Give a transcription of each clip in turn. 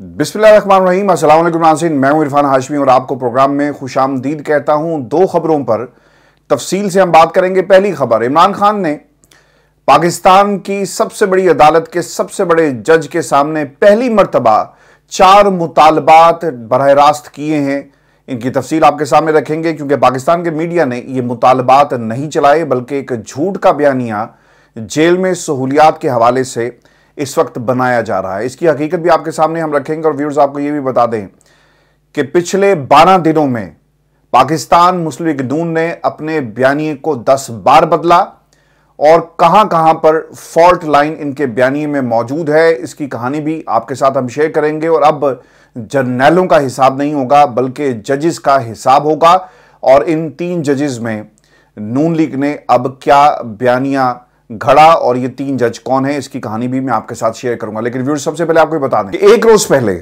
वालेकुम नासिन मैं हूं इरफान हाशमी और आपको प्रोग्राम में खुश आमदीद कहता हूं दो खबरों पर तफसील से हम बात करेंगे पहली खबर इमरान खान ने पाकिस्तान की सबसे बड़ी अदालत के सबसे बड़े जज के सामने पहली मरतबा चार मुतालबात बरह रास्त किए हैं इनकी तफसील आपके सामने रखेंगे क्योंकि पाकिस्तान के मीडिया ने ये मुतालबात नहीं चलाए बल्कि एक झूठ का बयानिया जेल में सहूलियात के हवाले से इस वक्त बनाया जा रहा है इसकी हकीकत भी आपके सामने हम रखेंगे और व्यूर्स आपको यह भी बता दें कि पिछले 12 दिनों में पाकिस्तान मुस्लिम लीग नून ने अपने बयानी को 10 बार बदला और कहां कहां पर फॉल्ट लाइन इनके बयानी में मौजूद है इसकी कहानी भी आपके साथ हम शेयर करेंगे और अब जर्नैलों का हिसाब नहीं होगा बल्कि जजेस का हिसाब होगा और इन तीन जजेस में नून लीग ने अब क्या बयानियां घड़ा और ये तीन जज कौन है इसकी कहानी भी मैं आपके साथ शेयर करूंगा लेकिन व्यूअर्स सबसे पहले आपको बता दें एक रोज पहले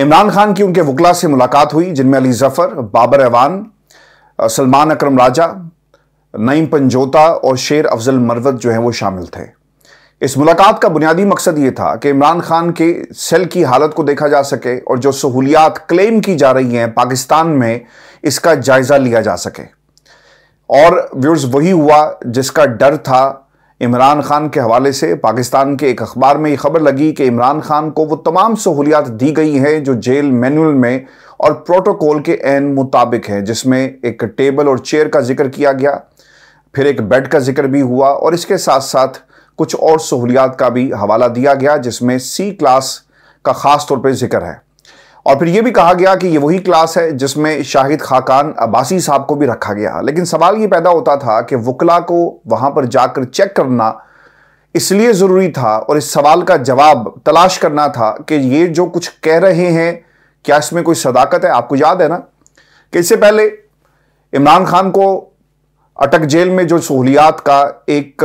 इमरान खान की उनके वकला से मुलाकात हुई जिनमें अली जफर बाबर एवान सलमान अक्रम राजा नईम पंजोता और शेर अफजल मरवत जो है वो शामिल थे इस मुलाकात का बुनियादी मकसद ये था कि इमरान खान के सेल की हालत को देखा जा सके और जो सहूलियात क्लेम की जा रही हैं पाकिस्तान में इसका जायज़ा लिया जा सके और व्यूर्स वही हुआ जिसका डर था इमरान खान के हवाले से पाकिस्तान के एक अखबार में ये खबर लगी कि इमरान खान को वो तमाम सहूलियात दी गई हैं जो जेल मैनुअल में और प्रोटोकॉल के एन मुताबिक हैं जिसमें एक टेबल और चेयर का जिक्र किया गया फिर एक बेड का जिक्र भी हुआ और इसके साथ साथ कुछ और सहूलियात का भी हवाला दिया गया जिसमें सी क्लास का ख़ास तौर पर जिक्र है और फिर ये भी कहा गया कि ये वही क्लास है जिसमें शाहिद खाकान अब्बासी साहब को भी रखा गया लेकिन सवाल ये पैदा होता था कि वकला को वहाँ पर जाकर चेक करना इसलिए ज़रूरी था और इस सवाल का जवाब तलाश करना था कि ये जो कुछ कह रहे हैं क्या इसमें कोई सदाकत है आपको याद है ना कि इससे पहले इमरान खान को अटक जेल में जो सहूलियात का एक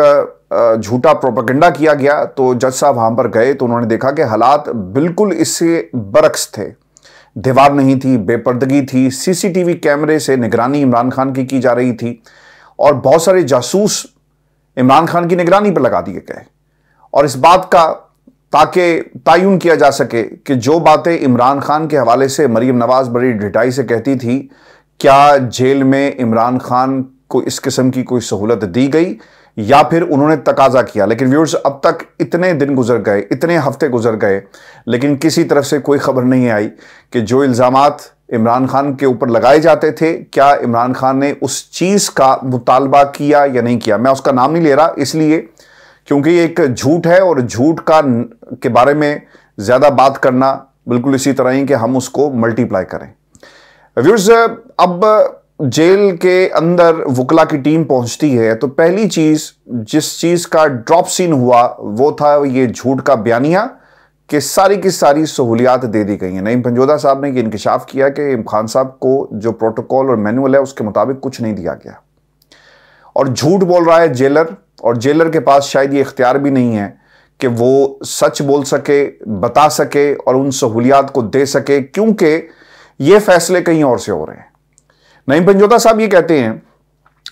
झूठा प्रोपागेंडा किया गया तो जज साहब वहाँ पर गए तो उन्होंने देखा कि हालात बिल्कुल इससे बरक्स थे दीवार नहीं थी बेपर्दगी थी सीसीटीवी कैमरे से निगरानी इमरान खान की की जा रही थी और बहुत सारे जासूस इमरान खान की निगरानी पर लगा दिए गए और इस बात का ताकि तयन किया जा सके कि जो बातें इमरान खान के हवाले से मरीम नवाज़ बड़ी ढिटाई से कहती थी क्या जेल में इमरान खान को इस किस्म की कोई सहूलत दी गई या फिर उन्होंने तकाजा किया लेकिन व्यूअर्स अब तक इतने दिन गुजर गए इतने हफ्ते गुजर गए लेकिन किसी तरफ से कोई खबर नहीं आई कि जो इल्ज़ाम इमरान खान के ऊपर लगाए जाते थे क्या इमरान खान ने उस चीज़ का मुतालबा किया या नहीं किया मैं उसका नाम नहीं ले रहा इसलिए क्योंकि एक झूठ है और झूठ का के बारे में ज़्यादा बात करना बिल्कुल इसी तरह ही कि हम उसको मल्टीप्लाई करें व्यूर्स अब जेल के अंदर वकला की टीम पहुंचती है तो पहली चीज जिस चीज का ड्रॉप सीन हुआ वो था ये झूठ का बयानिया कि सारी की सारी सहूलियात दे दी गई हैं नईम पंजोदा साहब ने ये इंकशाफ किया कि खान साहब को जो प्रोटोकॉल और मैनुअल है उसके मुताबिक कुछ नहीं दिया गया और झूठ बोल रहा है जेलर और जेलर के पास शायद ये इख्तियार भी नहीं है कि वो सच बोल सके बता सके और उन सहूलियात को दे सके क्योंकि ये फैसले कहीं और से हो रहे हैं नईम पंजोता साहब ये कहते हैं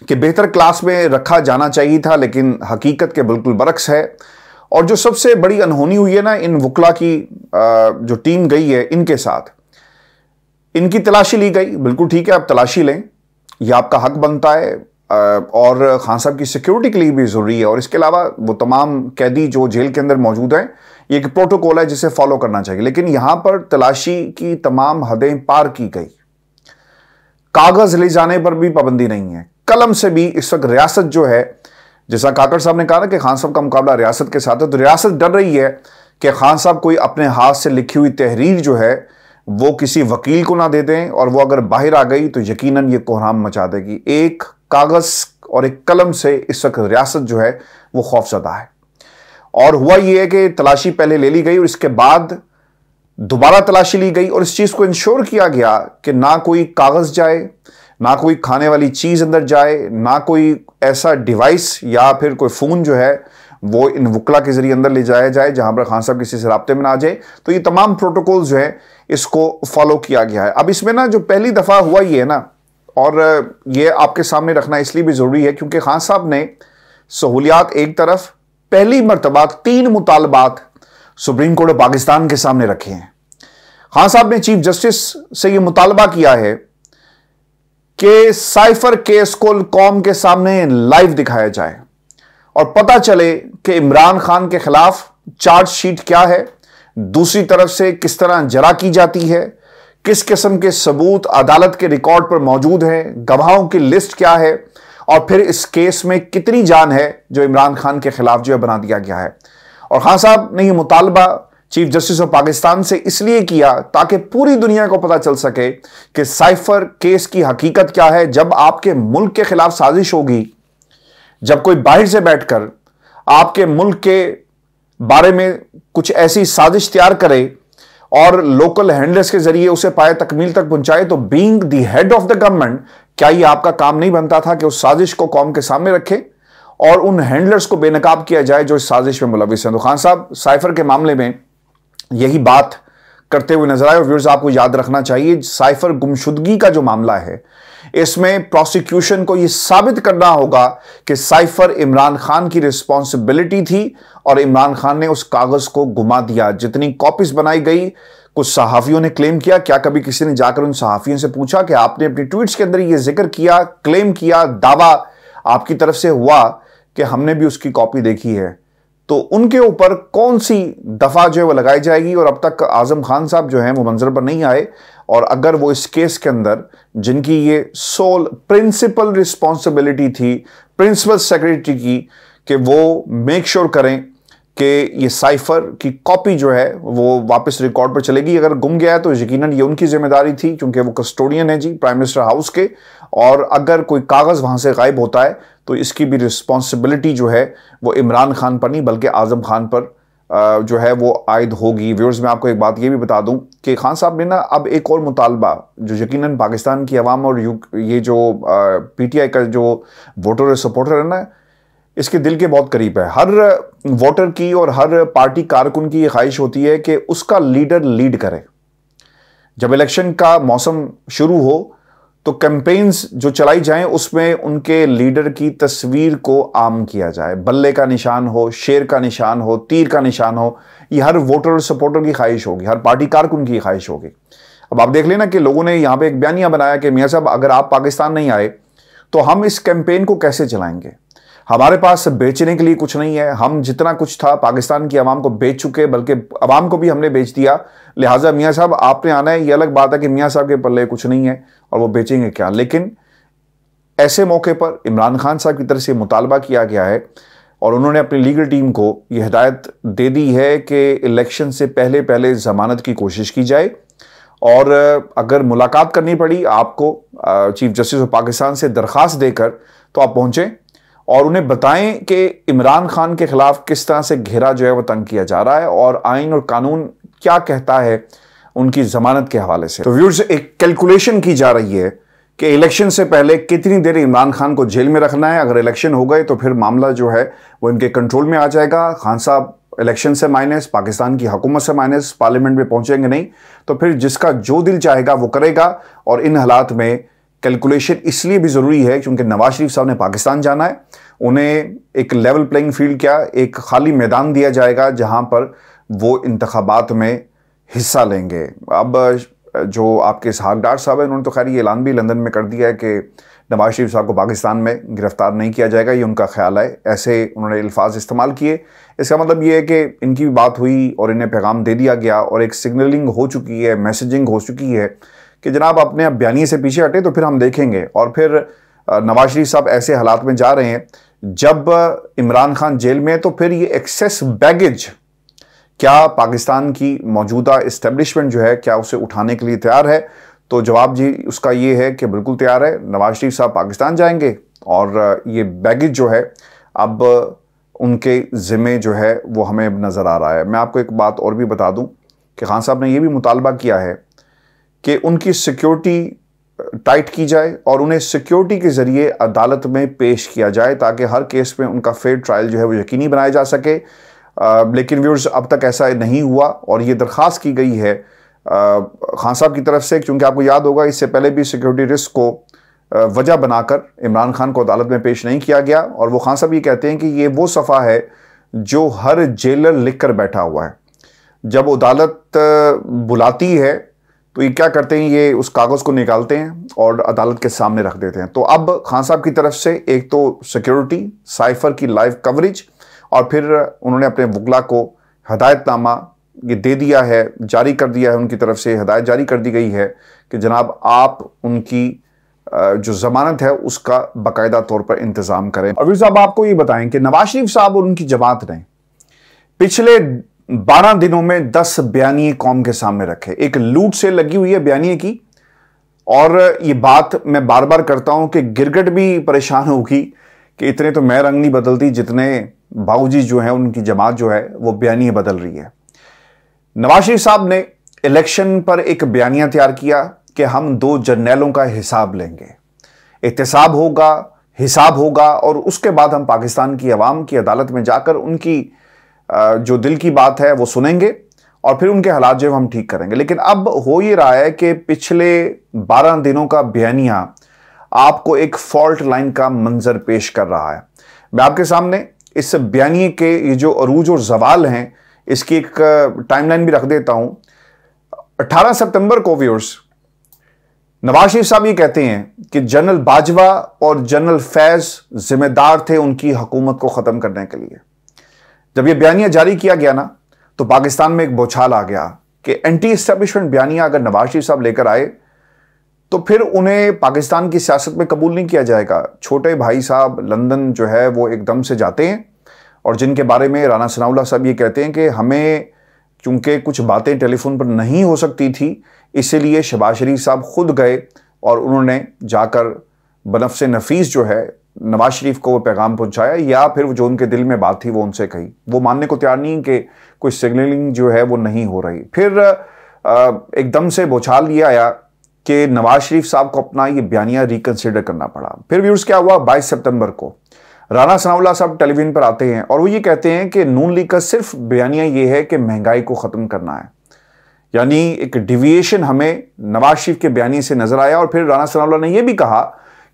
कि बेहतर क्लास में रखा जाना चाहिए था लेकिन हकीकत के बिल्कुल बरक्स है और जो सबसे बड़ी अनहोनी हुई है ना इन वकला की जो टीम गई है इनके साथ इनकी तलाशी ली गई बिल्कुल ठीक है आप तलाशी लें यह आपका हक बनता है और खान साहब की सिक्योरिटी के लिए भी ज़रूरी है और इसके अलावा वो तमाम कैदी जो जेल के अंदर मौजूद हैं ये एक प्रोटोकॉल है जिसे फॉलो करना चाहिए लेकिन यहाँ पर तलाशी की तमाम हदें पार की गई कागज ले जाने पर भी पाबंदी नहीं है कलम से भी इस वक्त रियासत जो है जैसा काकड़ साहब ने कहा ना कि खान साहब का मुकाबला रियासत के साथ है तो रियासत डर रही है कि खान साहब कोई अपने हाथ से लिखी हुई तहरीर जो है वो किसी वकील को ना दे दें और वो अगर बाहर आ गई तो यकीनन ये कोहराम मचा देगी एक कागज़ और एक कलम से इस वक्त रियासत जो है वो खौफजदा है और हुआ ये है कि तलाशी पहले ले ली गई और इसके बाद दोबारा तलाशी ली गई और इस चीज़ को इंश्योर किया गया कि ना कोई कागज़ जाए ना कोई खाने वाली चीज़ अंदर जाए ना कोई ऐसा डिवाइस या फिर कोई फ़ोन जो है वो इन वकला के ज़रिए अंदर ले जाया जाए जहां पर खान साहब किसी से रबते में ना आ जाए तो ये तमाम प्रोटोकॉल जो है इसको फॉलो किया गया है अब इसमें ना जो पहली दफ़ा हुआ ये है ना और ये आपके सामने रखना इसलिए भी ज़रूरी है क्योंकि खान साहब ने सहूलियात एक तरफ पहली मरतबा तीन मुतालबात सुप्रीम कोर्ट ऑफ पाकिस्तान के सामने रखे हैं खान साहब ने चीफ जस्टिस से यह मुतालबा किया है कि साइफर केस को कौम के सामने लाइव दिखाया जाए और पता चले कि इमरान खान के खिलाफ चार्जशीट क्या है दूसरी तरफ से किस तरह जरा की जाती है किस किस्म के सबूत अदालत के रिकॉर्ड पर मौजूद हैं गवाहों की लिस्ट क्या है और फिर इस केस में कितनी जान है जो इमरान खान के खिलाफ जो है बना दिया गया है और खान साहब ने यह मुतालबा चीफ जस्टिस ऑफ पाकिस्तान से इसलिए किया ताकि पूरी दुनिया को पता चल सके कि साइफर केस की हकीकत क्या है जब आपके मुल्क के खिलाफ साजिश होगी जब कोई बाहर से बैठकर आपके मुल्क के बारे में कुछ ऐसी साजिश तैयार करे और लोकल हैंडलर्स के जरिए उसे पाए तकमील तक पहुंचाए तो being the head of the government क्या ये आपका काम नहीं बनता था कि उस साजिश को कौम के सामने रखें और उन हैंडलर्स को बेनकाब किया जाए जो इस साजिश में मुलविस हैं तो खान साहब साइफर के मामले में यही बात करते हुए नजर आए और व्यूर्स आपको याद रखना चाहिए साइफर गुमशुदगी का जो मामला है इसमें प्रोसिक्यूशन को यह साबित करना होगा कि साइफर इमरान खान की रिस्पॉन्सिबिलिटी थी और इमरान खान ने उस कागज को घुमा दिया जितनी कॉपीज बनाई गई कुछ सहाफ़ियों ने क्लेम किया क्या कभी किसी ने जाकर उन सहाफ़ियों से पूछा कि आपने अपनी ट्वीट्स के अंदर यह जिक्र किया क्लेम किया दावा आपकी तरफ से हुआ कि हमने भी उसकी कॉपी देखी है तो उनके ऊपर कौन सी दफ़ा जो है वो लगाई जाएगी और अब तक आज़म खान साहब जो हैं वो मंजर पर नहीं आए और अगर वो इस केस के अंदर जिनकी ये सोल प्रिंसिपल रिस्पॉन्सिबिलिटी थी प्रिंसिपल सेक्रेटरी की कि वो मेक श्योर sure करें कि ये साइफर की कॉपी जो है वो वापस रिकॉर्ड पर चलेगी अगर गुम गया है तो यकीनन ये उनकी जिम्मेदारी थी क्योंकि वो कस्टोडियन है जी प्राइम मिनिस्टर हाउस के और अगर कोई कागज़ वहाँ से गायब होता है तो इसकी भी रिस्पॉन्सिबिलिटी जो है वो इमरान खान पर नहीं बल्कि आज़म खान पर जो है वो आयद होगी व्यवर्स में आपको एक बात ये भी बता दूं कि खान साहब ने ना अब एक और मुतालबा जो यकीन पाकिस्तान की आवाम और ये जो आई का जो वोटर सपोर्टर है ना इसके दिल के बहुत करीब है हर वोटर की और हर पार्टी कारकुन की ये ख्वाहिश होती है कि उसका लीडर लीड करे जब इलेक्शन का मौसम शुरू हो तो कैंपेन्स जो चलाई जाएं उसमें उनके लीडर की तस्वीर को आम किया जाए बल्ले का निशान हो शेर का निशान हो तीर का निशान हो ये हर वोटर सपोर्टर की ख्वाहिश होगी हर पार्टी कारकुन की ख्वाहिश होगी अब आप देख लेना कि लोगों ने यहाँ पे एक बयानिया बनाया कि मियाँ साहब अगर आप पाकिस्तान नहीं आए तो हम इस कैंपेन को कैसे चलाएंगे हमारे पास बेचने के लिए कुछ नहीं है हम जितना कुछ था पाकिस्तान की आवाम को बेच चुके बल्कि आवाम को भी हमने बेच दिया लिहाजा मियाँ साहब आपने आना है ये अलग बात है कि मियाँ साहब के पल्ले कुछ नहीं है और वो बेचेंगे क्या लेकिन ऐसे मौके पर इमरान खान साहब की तरफ से मुतालबा किया गया है और उन्होंने अपनी लीगल टीम को ये हिदायत दे दी है कि इलेक्शन से पहले पहले ज़मानत की कोशिश की जाए और अगर मुलाकात करनी पड़ी आपको चीफ जस्टिस ऑफ पाकिस्तान से दरख्वास्त देकर तो आप पहुँचें और उन्हें बताएं कि इमरान खान के खिलाफ किस तरह से घेरा जो है वो तंग किया जा रहा है और आइन और कानून क्या कहता है उनकी जमानत के हवाले से तो व्यूर्स एक कैलकुलेशन की जा रही है कि इलेक्शन से पहले कितनी देर इमरान खान को जेल में रखना है अगर इलेक्शन हो गए तो फिर मामला जो है वो इनके कंट्रोल में आ जाएगा खान साहब इलेक्शन से माइनस पाकिस्तान की हुकूमत से माइनस पार्लियामेंट में पहुंचेंगे नहीं तो फिर जिसका जो दिल चाहेगा वो करेगा और इन हालात में कैलकुलेशन इसलिए भी ज़रूरी है क्योंकि नवाज शरीफ साहब ने पाकिस्तान जाना है उन्हें एक लेवल प्लेइंग फील्ड क्या एक खाली मैदान दिया जाएगा जहां पर वो इंतबात में हिस्सा लेंगे अब जो आपके इसहाक डार साहब हैं उन्होंने तो खैर ये ऐलान भी लंदन में कर दिया है कि नवाज शरीफ साहब को पाकिस्तान में गिरफ़्तार नहीं किया जाएगा ये उनका ख्याल है ऐसे उन्होंने अल्फाज इस्तेमाल किए इसका मतलब ये है कि इनकी भी बात हुई और इन्हें पैगाम दे दिया गया और एक सिग्नलिंग हो चुकी है मैसेजिंग हो चुकी है कि जनाब अपने आप बयानी से पीछे हटें तो फिर हम देखेंगे और फिर नवाज शरीफ साहब ऐसे हालात में जा रहे हैं जब इमरान खान जेल में तो फिर ये एक्सेस बैगेज क्या पाकिस्तान की मौजूदा इस्टेब्लिशमेंट जो है क्या उसे उठाने के लिए तैयार है तो जवाब जी उसका ये है कि बिल्कुल तैयार है नवाज शरीफ साहब पाकिस्तान जाएंगे और ये बैगेज जो है अब उनके ज़िम्मे जो है वो हमें नज़र आ रहा है मैं आपको एक बात और भी बता दूं कि खान साहब ने ये भी मुतालबा किया है कि उनकी सिक्योरिटी टाइट uh, की जाए और उन्हें सिक्योरिटी के ज़रिए अदालत में पेश किया जाए ताकि हर केस में उनका फेयर ट्रायल जो है वो यकीनी बनाया जा सके आ, uh, लेकिन व्यूर्स अब तक ऐसा नहीं हुआ और ये दरख्वास्त की गई है आ, uh, खान साहब की तरफ से क्योंकि आपको याद होगा इससे पहले भी सिक्योरिटी रिस्क को वजह बनाकर इमरान खान को अदालत में पेश नहीं किया गया और वो खान साहब ये कहते हैं कि ये वो सफ़ा है जो हर जेलर लिख कर बैठा हुआ है जब अदालत बुलाती है तो ये क्या करते हैं ये उस कागज़ को निकालते हैं और अदालत के सामने रख देते हैं तो अब खान साहब की तरफ से एक तो सिक्योरिटी साइफर की लाइव कवरेज और फिर उन्होंने अपने वकला को हदायतनामा ये दे दिया है जारी कर दिया है उनकी तरफ से हदायत जारी कर दी गई है कि जनाब आप उनकी जो ज़मानत है उसका बाकायदा तौर पर इंतज़ाम करें अभी साहब आपको ये बताएं कि नवाज शरीफ साहब और उनकी जमात ने पिछले बारह दिनों में दस बयानी कौम के सामने रखे एक लूट से लगी हुई है बयानी की और ये बात मैं बार बार करता हूं कि गिरगट भी परेशान होगी कि इतने तो मैं रंग नहीं बदलती जितने बाबूजी जो हैं उनकी जमात जो है वो बयानी बदल रही है नवाज शरीफ साहब ने इलेक्शन पर एक बयानिया तैयार किया कि हम दो जर्नैलों का हिसाब लेंगे एहतसाब होगा हिसाब होगा और उसके बाद हम पाकिस्तान की आवाम की अदालत में जाकर उनकी जो दिल की बात है वो सुनेंगे और फिर उनके हालात जो हम ठीक करेंगे लेकिन अब हो ये रहा है कि पिछले 12 दिनों का बयानिया आपको एक फॉल्ट लाइन का मंजर पेश कर रहा है मैं आपके सामने इस बयानिए के ये जो अरूज और जवाल हैं इसकी एक टाइमलाइन भी रख देता हूं 18 सितंबर को व्यूर्स नवाज शरीफ साहब ये कहते हैं कि जनरल बाजवा और जनरल फैज जिम्मेदार थे उनकी हुकूमत को ख़त्म करने के लिए जब यह बयानिया जारी किया गया ना तो पाकिस्तान में एक बौछाल आ गया कि एंटी इस्टेब्लिशमेंट बयानिया अगर नवाज शरीफ साहब लेकर आए तो फिर उन्हें पाकिस्तान की सियासत में कबूल नहीं किया जाएगा छोटे भाई साहब लंदन जो है वो एकदम से जाते हैं और जिनके बारे में राना सनाउल्ला साहब ये कहते हैं कि हमें चूँकि कुछ बातें टेलीफोन पर नहीं हो सकती थी इसीलिए शबाज शरीफ साहब खुद गए और उन्होंने जाकर बनफ से नफीस जो है नवाज शरीफ को वो पैगाम पहुंचाया या फिर जो उनके दिल में बात थी वो उनसे कही वो मानने को तैयार नहीं कि कोई सिग्नलिंग जो है वो नहीं हो रही फिर एकदम से बौछाल लिया आया कि नवाज शरीफ साहब को अपना ये बयानिया रिकन्सिडर करना पड़ा फिर व्यूर्स क्या हुआ बाईस सितंबर को राना सनाउल्ला साहब टेलीविजन पर आते हैं और वो ये कहते हैं कि नून लीग का सिर्फ बयानिया ये है कि महंगाई को ख़त्म करना है यानी एक डिविएशन हमें नवाज शरीफ के बयानी से नजर आया और फिर राना सनाउल्ला ने यह भी कहा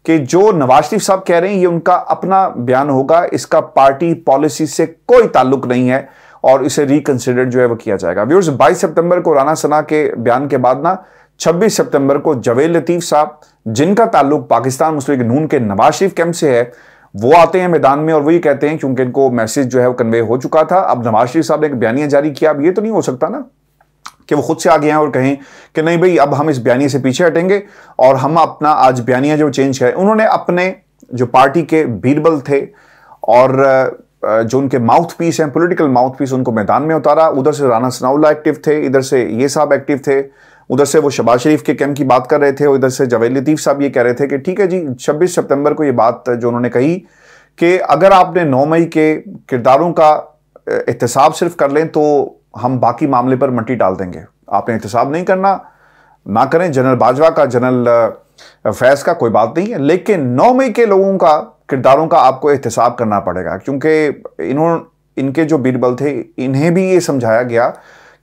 कि जो नवाज शरीफ साहब कह रहे हैं ये उनका अपना बयान होगा इसका पार्टी पॉलिसी से कोई ताल्लुक नहीं है और इसे रिकंसिडर जो है वो किया जाएगा व्यूर्स 22 सितंबर को राना सना के बयान के बाद ना 26 सितंबर को जवेद लतीफ़ साहब जिनका ताल्लुक पाकिस्तान मुस्लिम नून के नवाज शरीफ कैंप से है वो आते हैं मैदान में और वही कहते हैं क्योंकि इनको मैसेज जो है वो कन्वे हो चुका था अब नवाज शरीफ साहब ने एक बयानिया जारी किया अब ये तो नहीं हो सकता ना कि वो खुद से आगे आए और कहें कि नहीं भाई अब हम इस बयानी से पीछे हटेंगे और हम अपना आज बयानिया जो चेंज करें उन्होंने अपने जो पार्टी के बीरबल थे और जो उनके माउथ पीस हैं पोलिटिकल माउथ पीस उनको मैदान में उतारा उधर से राना सनाउल्ला एक्टिव थे इधर से ये साहब एक्टिव थे उधर से वो शबाज शरीफ के कैम्प की बात कर रहे थे और इधर से जवेद लतीफ़ साहब ये कह रहे थे कि ठीक है जी 26 सितंबर को ये बात जो उन्होंने कही कि अगर आपने नौ मई के किरदारों का एहतसाब सिर्फ कर लें तो हम बाकी मामले पर मट्टी डाल देंगे आपने एहतसाब नहीं करना ना करें जनरल बाजवा का जनरल फैज का कोई बात नहीं है लेकिन नौ मई के लोगों का किरदारों का आपको एहतसाब करना पड़ेगा क्योंकि इन्होंने इनके जो बीरबल थे इन्हें भी ये समझाया गया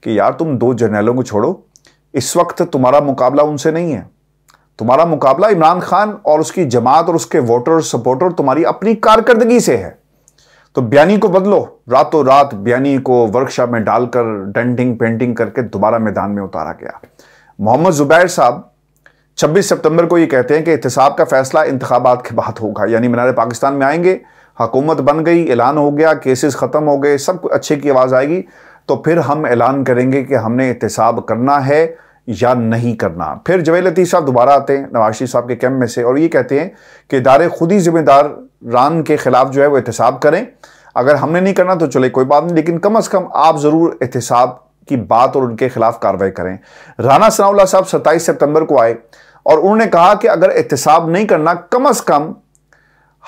कि यार तुम दो जर्नलों को छोड़ो इस वक्त तुम्हारा मुकाबला उनसे नहीं है तुम्हारा मुकाबला इमरान खान और उसकी जमात और उसके वोटर सपोर्टर तुम्हारी अपनी कारकर्दगी से है तो बयानी को बदलो रातों रात बयानी को वर्कशॉप में डालकर डेंटिंग पेंटिंग करके दोबारा मैदान में उतारा गया मोहम्मद जुबैर साहब 26 सितंबर को ये कहते हैं कि एहतसाब का फैसला इंतबात के बाद होगा यानी मीनार पाकिस्तान में आएंगे हकूमत बन गई ऐलान हो गया केसेस ख़त्म हो गए सब अच्छे की आवाज़ आएगी तो फिर हम ऐलान करेंगे कि हमने एहतसाब करना है या नहीं करना फिर जवेल लतीफ़ साहब दोबारा आते हैं नवाज साहब के कैम्प में से और ये कहते हैं कि इदारे खुद ही जिम्मेदार रान के ख़िलाफ़ जो है वो एहतसाब करें अगर हमने नहीं करना तो चले कोई बात नहीं लेकिन कम अज़ कम आप ज़रूर एहतसाब की बात और उनके खिलाफ कार्रवाई करें राना सनाउल्ला साहब सत्ताईस सितंबर को आए और उन्होंने कहा कि अगर एहतसाब नहीं करना कम अज़ कम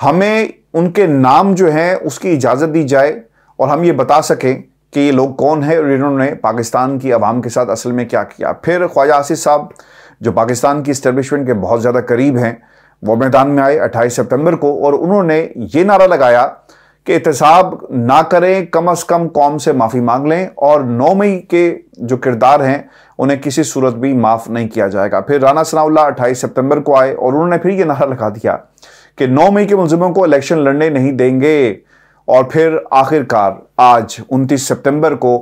हमें उनके नाम जो हैं उसकी इजाज़त दी जाए और हम ये बता सकें कि ये लोग कौन है और इन्होंने पाकिस्तान की आवाम के साथ असल में क्या किया फिर ख्वाजा आसिफ साहब जो पाकिस्तान की इस्टबलिशमेंट के बहुत ज़्यादा करीब हैं वो मैदान में आए 28 सितंबर को और उन्होंने ये नारा लगाया कि एहतसाब ना करें कम अज़ कम कौम से माफ़ी मांग लें और नौ मई के जो किरदार हैं उन्हें किसी सूरत भी माफ़ नहीं किया जाएगा फिर राना सनाउल्ला अट्ठाईस सितंबर को आए और उन्होंने फिर ये नारा लगा दिया कि नौ मई के मुलजमों को इलेक्शन लड़ने नहीं देंगे और फिर आखिरकार आज उनतीस सितंबर को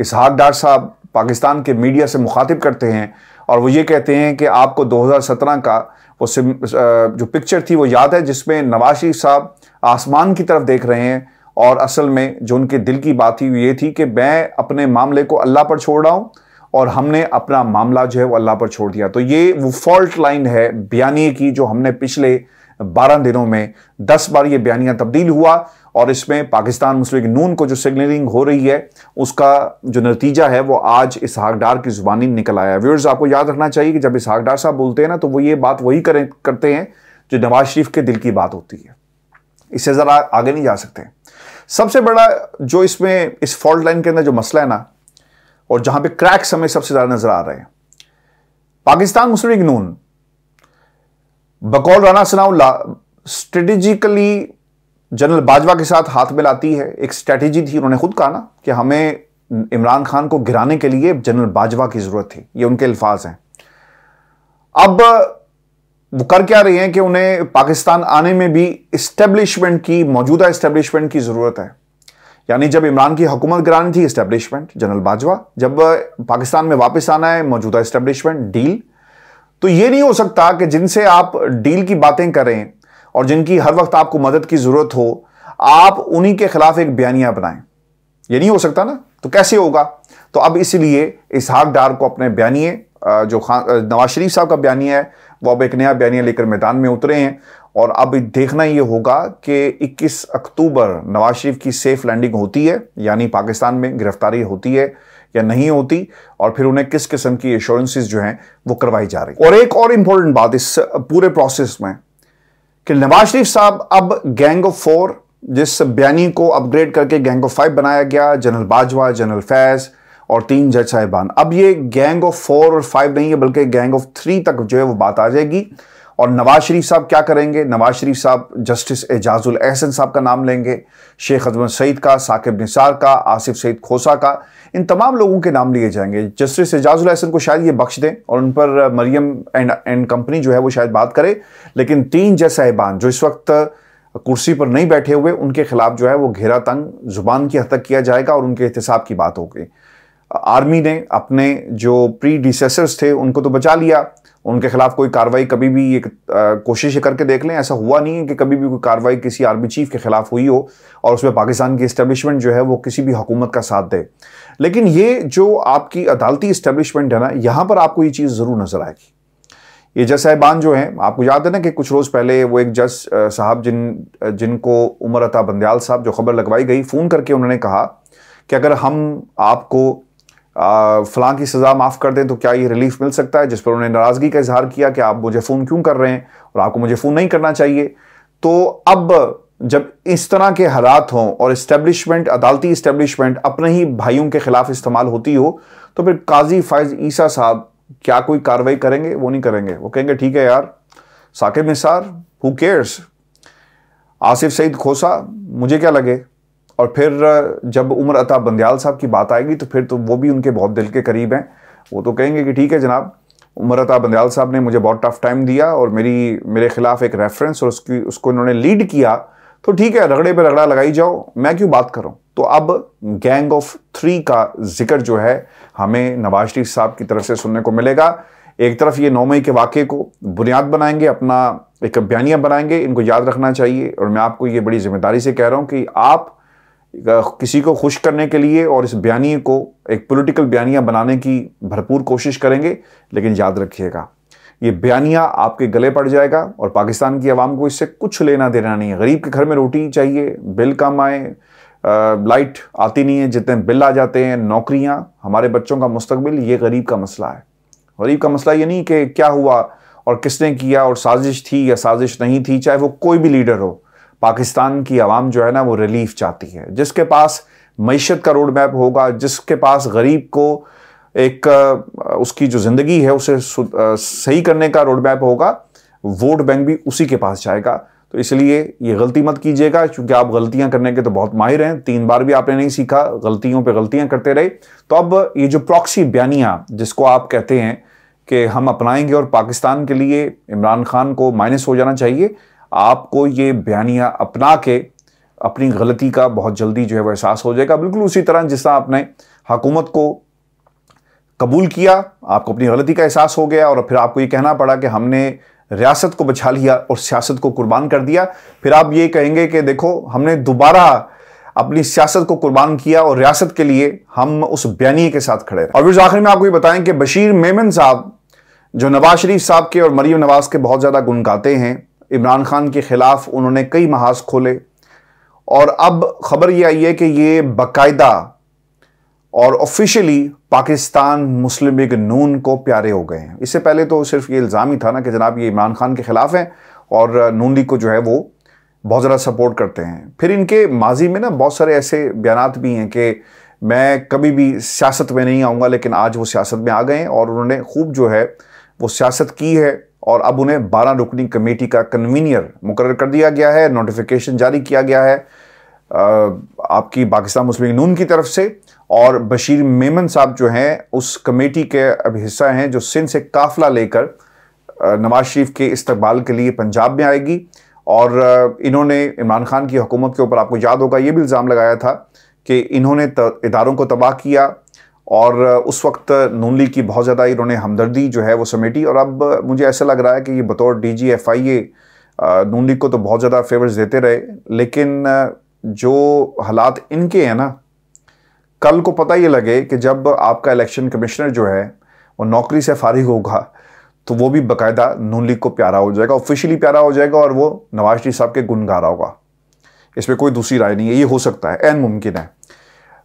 इसहाक डार साहब पाकिस्तान के मीडिया से मुखातिब करते हैं और वो ये कहते हैं कि आपको 2017 का वो जो पिक्चर थी वो याद है जिसमें नवाज शरीफ साहब आसमान की तरफ देख रहे हैं और असल में जो उनके दिल की बात थी ये थी कि मैं अपने मामले को अल्लाह पर छोड़ रहा हूँ और हमने अपना मामला जो है वो अल्लाह पर छोड़ दिया तो ये वो फॉल्ट लाइन है बयानी की जो हमने पिछले बारह दिनों में दस बार ये बयानिया तब्दील हुआ और इसमें पाकिस्तान मुस्लिम नून को जो सिग्नलिंग हो रही है उसका जो नतीजा है वो आज इस हाकडार की ज़ुबानी निकल आया है व्यूअर्स आपको याद रखना चाहिए कि जब इस हाकडार साहब बोलते हैं ना तो वो ये बात वही करें करते हैं जो नवाज शरीफ के दिल की बात होती है इससे ज़रा आगे नहीं जा सकते सबसे बड़ा जो इसमें इस फॉल्ट लाइन के अंदर जो मसला है ना और जहाँ पर क्रैक्स हमें सबसे ज़्यादा नज़र आ रहे हैं पाकिस्तान मुस्लिम नून बकौल राना सनाउल्ला स्ट्रेटेजिकली जनरल बाजवा के साथ हाथ मिलाती है एक स्ट्रैटेजी थी उन्होंने खुद कहा ना कि हमें इमरान खान को गिराने के लिए जनरल बाजवा की जरूरत थी ये उनके अल्फाज हैं अब वो कर क्या रही हैं कि उन्हें पाकिस्तान आने में भी इस्टेब्लिशमेंट की मौजूदा इस्टेब्लिशमेंट की ज़रूरत है यानी जब इमरान की हुकूमत गिरानी थी इस्टेब्लिशमेंट जनरल बाजवा जब पाकिस्तान में वापस आना है मौजूदा इस्टेब्लिशमेंट डील तो ये नहीं हो सकता कि जिनसे आप डील की बातें करें और जिनकी हर वक्त आपको मदद की ज़रूरत हो आप उन्हीं के खिलाफ एक बयानिया बनाएं ये नहीं हो सकता ना तो कैसे होगा तो अब इसलिए इसहाक डार को अपने बयानिए जो खान नवाज शरीफ साहब का बयानिया है वो अब एक नया बयानिया लेकर मैदान में उतरे हैं और अब देखना ये होगा कि 21 अक्टूबर नवाज शरीफ की सेफ लैंडिंग होती है यानी पाकिस्तान में गिरफ्तारी होती है या नहीं होती और फिर उन्हें किस किस्म की एश्योरेंसेज जो हैं वो करवाई जा रही और एक और इंपॉर्टेंट बात इस पूरे प्रोसेस में कि नवाज शरीफ साहब अब गैंग ऑफ फोर जिस बयानी को अपग्रेड करके गैंग ऑफ फाइव बनाया गया जनरल बाजवा जनरल फैज और तीन जज साहिबान अब ये गैंग ऑफ फोर और फाइव नहीं है बल्कि गैंग ऑफ थ्री तक जो है वो बात आ जाएगी और नवाज शरीफ साहब क्या करेंगे नवाज शरीफ साहब जस्टिस एजाजुल एहसन साहब का नाम लेंगे शेख अजमत सईद का साकिब निसार का आसिफ सईद खोसा का इन तमाम लोगों के नाम लिए जाएंगे जस्टिस एजाजुल एहसन को शायद ये बख्श दें और उन पर मरियम एंड एंड कंपनी जो है वो शायद बात करे लेकिन तीन जय साहिबान जो इस वक्त कुर्सी पर नहीं बैठे हुए उनके खिलाफ जो है वो घेरा तंग जुबान की हद तक किया जाएगा और उनके एहतसाब की बात होगी आर्मी ने अपने जो प्री डिसेसर्स थे उनको तो बचा लिया उनके खिलाफ कोई कार्रवाई कभी भी एक कोशिश करके देख लें ऐसा हुआ नहीं है कि कभी भी कोई कार्रवाई किसी आर्मी चीफ के खिलाफ हुई हो और उसमें पाकिस्तान की इस्टेब्लिशमेंट जो है वो किसी भी हुकूमत का साथ दे लेकिन ये जो आपकी अदालती इस्टेब्लिशमेंट है ना यहाँ पर आपको ये चीज़ ज़रूर नज़र आएगी ये जज साहिबान जो हैं आपको याद है ना कि कुछ रोज़ पहले वो एक जज साहब जिन जिनको उमर अता बंदयाल साहब जो खबर लगवाई गई फ़ोन करके उन्होंने कहा कि अगर हम आपको फलां की सज़ा माफ़ कर दें तो क्या ये रिलीफ मिल सकता है जिस पर उन्होंने नाराज़गी का इजहार किया कि आप मुझे फ़ोन क्यों कर रहे हैं और आपको मुझे फ़ोन नहीं करना चाहिए तो अब जब इस तरह के हालात हों और इस्टेब्लिशमेंट अदालती इस्टेब्लिशमेंट अपने ही भाइयों के ख़िलाफ़ इस्तेमाल होती हो तो फिर काजी फ़ैज़ ईसा साहब क्या कोई कार्रवाई करेंगे वो नहीं करेंगे वो कहेंगे ठीक है यार साकिब निसार हु केयर्स आसिफ सईद खोसा मुझे क्या लगे और फिर जब उमर अता बंदयाल साहब की बात आएगी तो फिर तो वो भी उनके बहुत दिल के करीब हैं वो तो कहेंगे कि ठीक है जनाब उमर अता बंदयाल साहब ने मुझे बहुत टफ टाइम दिया और मेरी मेरे ख़िलाफ़ एक रेफरेंस और उसकी उसको इन्होंने लीड किया तो ठीक है रगड़े पर रगड़ा लगाई जाओ मैं क्यों बात करूँ तो अब गैंग ऑफ थ्री का जिक्र जो है हमें नवाज शरीफ साहब की तरफ से सुनने को मिलेगा एक तरफ ये नौ मई के वाक़े को बुनियाद बनाएंगे अपना एक बयानिया बनाएंगे इनको याद रखना चाहिए और मैं आपको ये बड़ी जिम्मेदारी से कह रहा हूँ कि आप किसी को खुश करने के लिए और इस बयानी को एक पॉलिटिकल बयानिया बनाने की भरपूर कोशिश करेंगे लेकिन याद रखिएगा ये बयानिया आपके गले पड़ जाएगा और पाकिस्तान की आवाम को इससे कुछ लेना देना नहीं है गरीब के घर में रोटी चाहिए बिल कम आए लाइट आती नहीं है जितने बिल आ जाते हैं नौकरियां हमारे बच्चों का मुस्तबिल ये गरीब का मसला है गरीब का मसला ये नहीं कि क्या हुआ और किसने किया और साजिश थी या साजिश नहीं थी चाहे वो कोई भी लीडर हो पाकिस्तान की आवाम जो है ना वो रिलीफ चाहती है जिसके पास मीशत का रोड मैप होगा जिसके पास गरीब को एक उसकी जो ज़िंदगी है उसे सही करने का रोड मैप होगा वोट बैंक भी उसी के पास जाएगा तो इसलिए ये गलती मत कीजिएगा क्योंकि आप गलतियां करने के तो बहुत माहिर हैं तीन बार भी आपने नहीं सीखा गलतियों पे गलतियां करते रहे तो अब ये जो प्रॉक्सी बयानिया जिसको आप कहते हैं कि हम अपनाएंगे और पाकिस्तान के लिए इमरान खान को माइनस हो जाना चाहिए आपको ये बयानिया अपना के अपनी गलती का बहुत जल्दी जो है वह एहसास हो जाएगा बिल्कुल उसी तरह जिस तरह आपने हुकूमत को कबूल किया आपको अपनी गलती का एहसास हो गया और फिर आपको ये कहना पड़ा कि हमने रियासत को बचा लिया और सियासत को कुर्बान कर दिया फिर आप ये कहेंगे कि देखो हमने दोबारा अपनी सियासत को कुर्बान किया और रियासत के लिए हम उस बयानी के साथ खड़े रहे और फिर आखिर में आपको ये बताएं कि बशीर मेमन साहब जो नवाज शरीफ साहब के और मरीम नवाज के बहुत ज़्यादा गुनगाते हैं इमरान खान के ख़िलाफ़ उन्होंने कई महाज खोले और अब खबर ये आई है कि ये बाकायदा और ऑफिशियली पाकिस्तान मुस्लिम लीग नून को प्यारे हो गए हैं इससे पहले तो सिर्फ ये इल्ज़ाम ही था ना कि जनाब ये इमरान खान के ख़िलाफ़ हैं और नून लीग को जो है वो बहुत ज़्यादा सपोर्ट करते हैं फिर इनके माजी में ना बहुत सारे ऐसे बयान भी हैं कि मैं कभी भी सियासत में नहीं आऊँगा लेकिन आज वो सियासत में आ गए और उन्होंने खूब जो है वो सियासत की है और अब उन्हें बारह रुकनी कमेटी का कन्वीनियर मुकर कर दिया गया है नोटिफिकेशन जारी किया गया है आपकी पाकिस्तान मुस्लिम नून की तरफ से और बशीर मेमन साहब जो हैं उस कमेटी के अब हिस्सा हैं जो सिंध से काफिला लेकर नवाज शरीफ के इस्तबाल के लिए पंजाब में आएगी और इन्होंने इमरान खान की हुकूमत के ऊपर आपको याद होगा ये भी इल्ज़ाम लगाया था कि इन्होंने इदारों को तबाह किया और उस वक्त नून लीग की बहुत ज़्यादा इन्होंने हमदर्दी जो है वो समेटी और अब मुझे ऐसा लग रहा है कि ये बतौर D G F I A Noon League को तो बहुत ज़्यादा फेवर्स देते रहे लेकिन जो हालात इनके हैं ना कल को पता ये लगे कि जब आपका इलेक्शन कमिश्नर जो है वो नौकरी से फारिग होगा तो वो भी बाकायदा नून लीग को प्यारा हो जाएगा ऑफिशियली प्यारा हो जाएगा और वो नवाज शरीफ साहब के गुनगारा होगा इसमें कोई दूसरी राय नहीं है ये हो सकता है एन मुमकिन है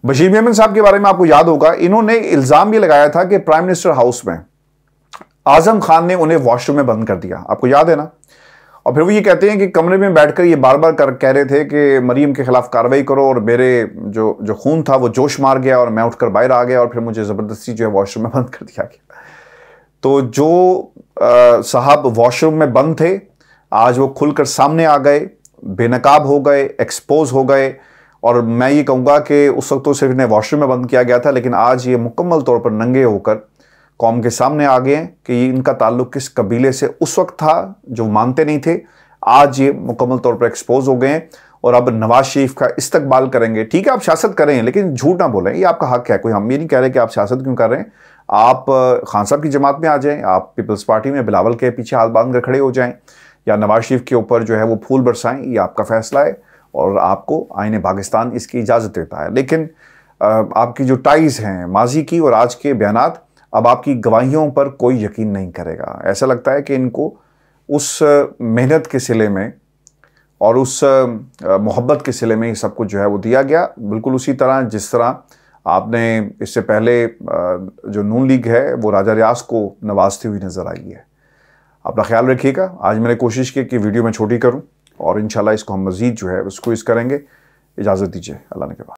बशीर मेमन साहब के बारे में आपको याद होगा इन्होंने इल्ज़ाम भी लगाया था कि प्राइम मिनिस्टर हाउस में आजम खान ने उन्हें वॉशरूम में बंद कर दिया आपको याद है ना और फिर वो ये कहते हैं कि कमरे में बैठकर ये बार बार कर कह रहे थे कि मरीम के ख़िलाफ़ कार्रवाई करो और मेरे जो जो खून था वो जोश मार गया और मैं उठकर बाहर आ गया और फिर मुझे ज़बरदस्ती जो है वॉशरूम में बंद कर दिया गया तो जो साहब वॉशरूम में बंद थे आज वो खुलकर सामने आ गए बेनकाब हो गए एक्सपोज हो गए और मैं ये कहूँगा कि उस वक्त तो सिर्फ इन्हें वॉशरूम में बंद किया गया था लेकिन आज ये मुकम्मल तौर पर नंगे होकर कौम के सामने आ गए हैं कि इनका ताल्लुक किस कबीले से उस वक्त था जो मानते नहीं थे आज ये मुकम्मल तौर पर एक्सपोज हो गए हैं और अब नवाज शरीफ का इस्तकबाल करेंगे ठीक है आप सियासत करें लेकिन झूठ ना बोलें ये आपका हक है कोई हम ये नहीं कह रहे कि आप सियासत क्यों कर रहे हैं आप खान साहब की जमात में आ जाएं आप पीपल्स पार्टी में बिलावल के पीछे हाथ बांध कर खड़े हो जाएं या नवाज शरीफ के ऊपर जो है वो फूल बरसाएं ये आपका फैसला है और आपको आइन पाकिस्तान इसकी इजाज़त देता है लेकिन आपकी जो टाइज़ हैं माजी की और आज के बयान अब आपकी गवाहियों पर कोई यकीन नहीं करेगा ऐसा लगता है कि इनको उस मेहनत के सिले में और उस मोहब्बत के सिले में ही सब कुछ जो है वो दिया गया बिल्कुल उसी तरह जिस तरह आपने इससे पहले जो नून लीग है वो राजा रियाज को नवाजती हुई नज़र आई है अपना ख्याल रखिएगा आज मैंने कोशिश की कि वीडियो मैं छोटी करूँ और इन इसको हम मज़ीद जो है उसको इस करेंगे इजाज़त दीजिए अल्लाह ने के